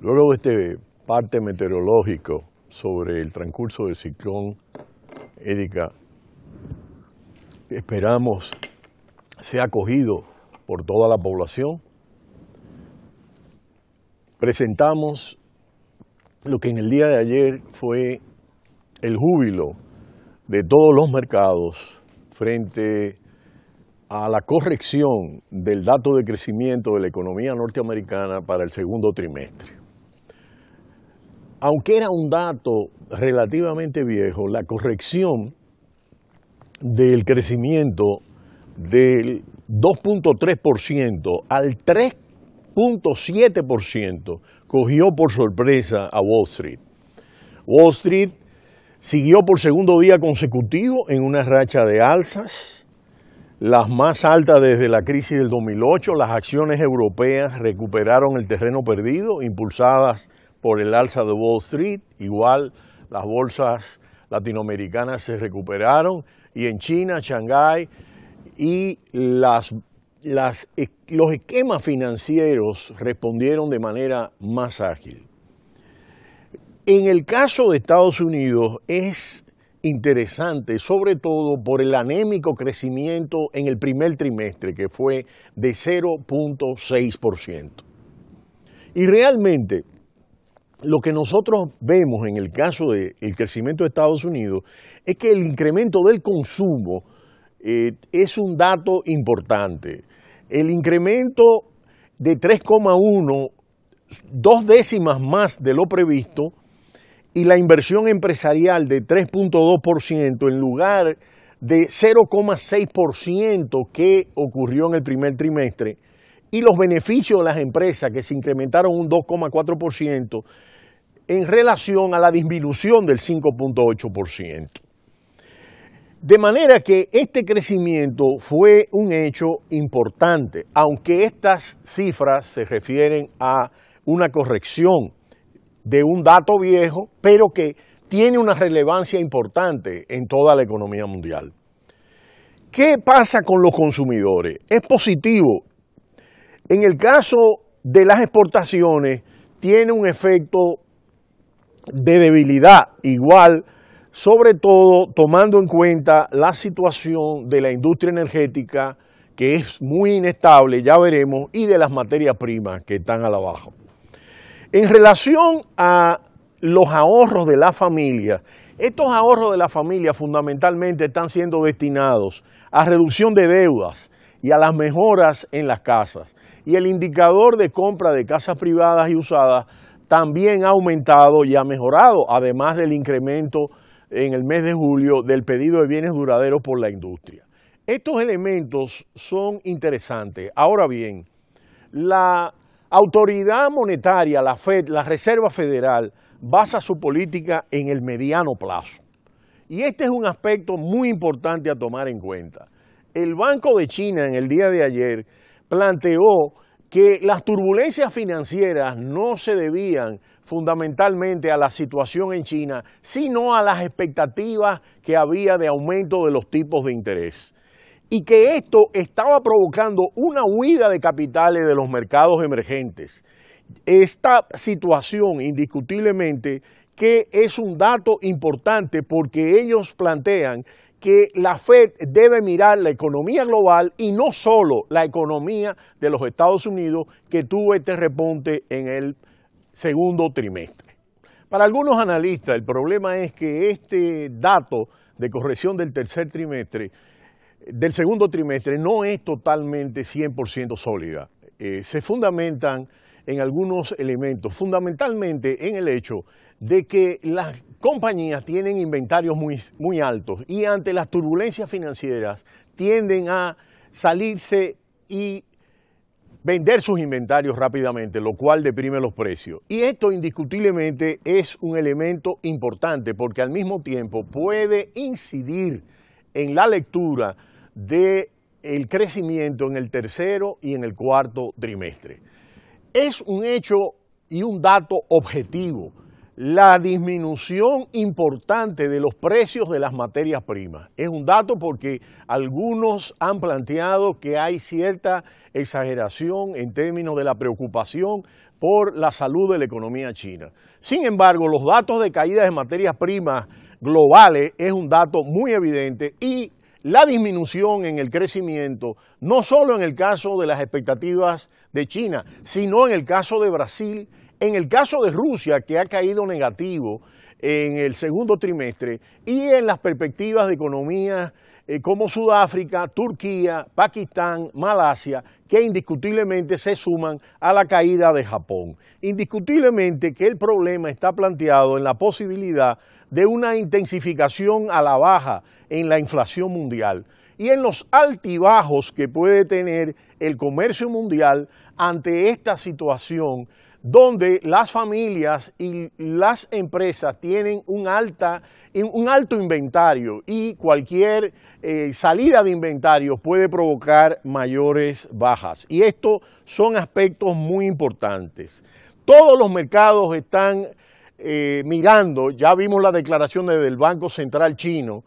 Luego de este parte meteorológico sobre el transcurso del ciclón Édica, esperamos sea acogido por toda la población, presentamos lo que en el día de ayer fue el júbilo de todos los mercados frente a la corrección del dato de crecimiento de la economía norteamericana para el segundo trimestre. Aunque era un dato relativamente viejo, la corrección del crecimiento del 2.3% al 3.7% cogió por sorpresa a Wall Street. Wall Street Siguió por segundo día consecutivo en una racha de alzas, las más altas desde la crisis del 2008. Las acciones europeas recuperaron el terreno perdido, impulsadas por el alza de Wall Street. Igual las bolsas latinoamericanas se recuperaron y en China, Shanghái y e, los esquemas financieros respondieron de manera más ágil. En el caso de Estados Unidos es interesante, sobre todo por el anémico crecimiento en el primer trimestre, que fue de 0.6%. Y realmente, lo que nosotros vemos en el caso del crecimiento de Estados Unidos es que el incremento del consumo eh, es un dato importante. El incremento de 3,1, dos décimas más de lo previsto, y la inversión empresarial de 3.2% en lugar de 0,6% que ocurrió en el primer trimestre y los beneficios de las empresas que se incrementaron un 2,4% en relación a la disminución del 5.8%. De manera que este crecimiento fue un hecho importante, aunque estas cifras se refieren a una corrección de un dato viejo, pero que tiene una relevancia importante en toda la economía mundial. ¿Qué pasa con los consumidores? Es positivo. En el caso de las exportaciones, tiene un efecto de debilidad igual, sobre todo tomando en cuenta la situación de la industria energética, que es muy inestable, ya veremos, y de las materias primas que están a la baja. En relación a los ahorros de la familia, estos ahorros de la familia fundamentalmente están siendo destinados a reducción de deudas y a las mejoras en las casas. Y el indicador de compra de casas privadas y usadas también ha aumentado y ha mejorado, además del incremento en el mes de julio del pedido de bienes duraderos por la industria. Estos elementos son interesantes. Ahora bien, la autoridad monetaria, la Fed, la Reserva Federal, basa su política en el mediano plazo. Y este es un aspecto muy importante a tomar en cuenta. El Banco de China en el día de ayer planteó que las turbulencias financieras no se debían fundamentalmente a la situación en China, sino a las expectativas que había de aumento de los tipos de interés y que esto estaba provocando una huida de capitales de los mercados emergentes. Esta situación indiscutiblemente que es un dato importante porque ellos plantean que la Fed debe mirar la economía global y no solo la economía de los Estados Unidos que tuvo este repunte en el segundo trimestre. Para algunos analistas el problema es que este dato de corrección del tercer trimestre del segundo trimestre no es totalmente 100% sólida. Eh, se fundamentan en algunos elementos, fundamentalmente en el hecho de que las compañías tienen inventarios muy altos y ante las turbulencias financieras tienden a salirse y vender sus inventarios rápidamente, lo cual deprime los precios. Y esto indiscutiblemente es un elemento importante porque al mismo tiempo puede incidir en la lectura del crecimiento en el tercero y en el cuarto trimestre. Es un hecho y un dato objetivo la disminución importante de los precios de las materias primas. Es un dato porque algunos han planteado que hay cierta exageración en términos de la preocupación por la salud de la economía china. Sin embargo, los datos de caída de materias primas globales es un dato muy evidente y la disminución en el crecimiento, no solo en el caso de las expectativas de China, sino en el caso de Brasil, en el caso de Rusia, que ha caído negativo en el segundo trimestre, y en las perspectivas de economía eh, como Sudáfrica, Turquía, Pakistán, Malasia, que indiscutiblemente se suman a la caída de Japón. Indiscutiblemente que el problema está planteado en la posibilidad de una intensificación a la baja en la inflación mundial y en los altibajos que puede tener el comercio mundial ante esta situación donde las familias y las empresas tienen un, alto inventario y cualquier eh, salida de inventario puede provocar mayores bajas. Y estos son aspectos muy importantes. Todos los mercados están eh, mirando, ya vimos las declaraciones del Banco Central chino,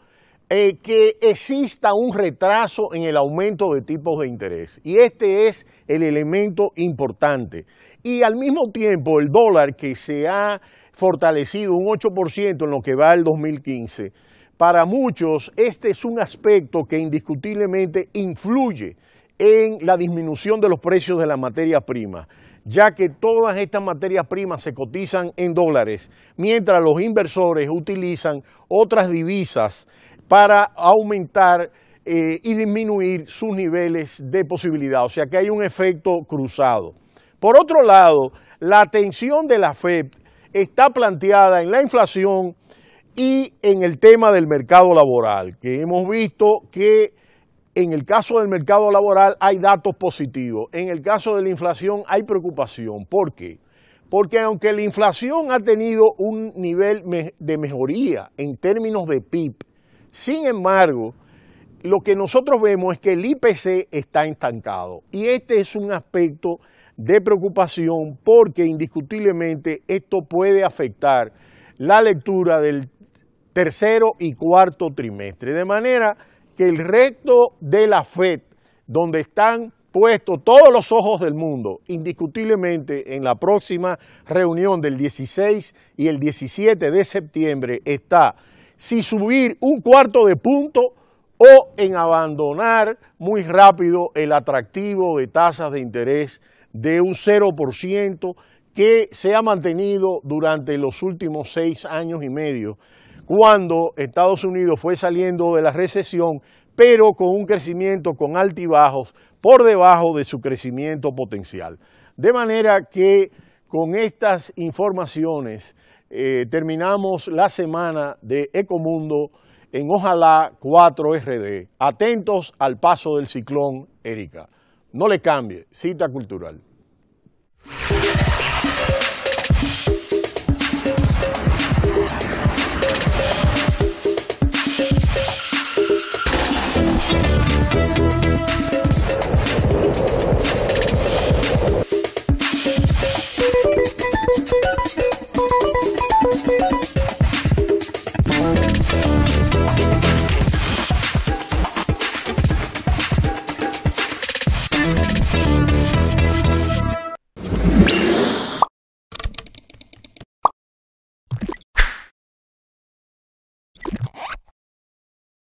eh, que exista un retraso en el aumento de tipos de interés. Y este es el elemento importante. Y al mismo tiempo, el dólar que se ha fortalecido un 8% en lo que va el 2015, para muchos este es un aspecto que indiscutiblemente influye en la disminución de los precios de la materia prima, ya que todas estas materias primas se cotizan en dólares, mientras los inversores utilizan otras divisas para aumentar eh, y disminuir sus niveles de posibilidad. O sea que hay un efecto cruzado. Por otro lado, la atención de la FED está planteada en la inflación y en el tema del mercado laboral, que hemos visto que en el caso del mercado laboral hay datos positivos, en el caso de la inflación hay preocupación. ¿Por qué? Porque aunque la inflación ha tenido un nivel de mejoría en términos de PIB, sin embargo, lo que nosotros vemos es que el IPC está estancado y este es un aspecto de preocupación porque indiscutiblemente esto puede afectar la lectura del tercero y cuarto trimestre. De manera que el recto de la FED, donde están puestos todos los ojos del mundo, indiscutiblemente en la próxima reunión del 16 y el 17 de septiembre, está si subir un cuarto de punto o en abandonar muy rápido el atractivo de tasas de interés de un 0% que se ha mantenido durante los últimos seis años y medio, cuando Estados Unidos fue saliendo de la recesión, pero con un crecimiento con altibajos por debajo de su crecimiento potencial. De manera que con estas informaciones eh, terminamos la semana de Ecomundo en Ojalá 4RD. Atentos al paso del ciclón Erika. No le cambie, cita cultural.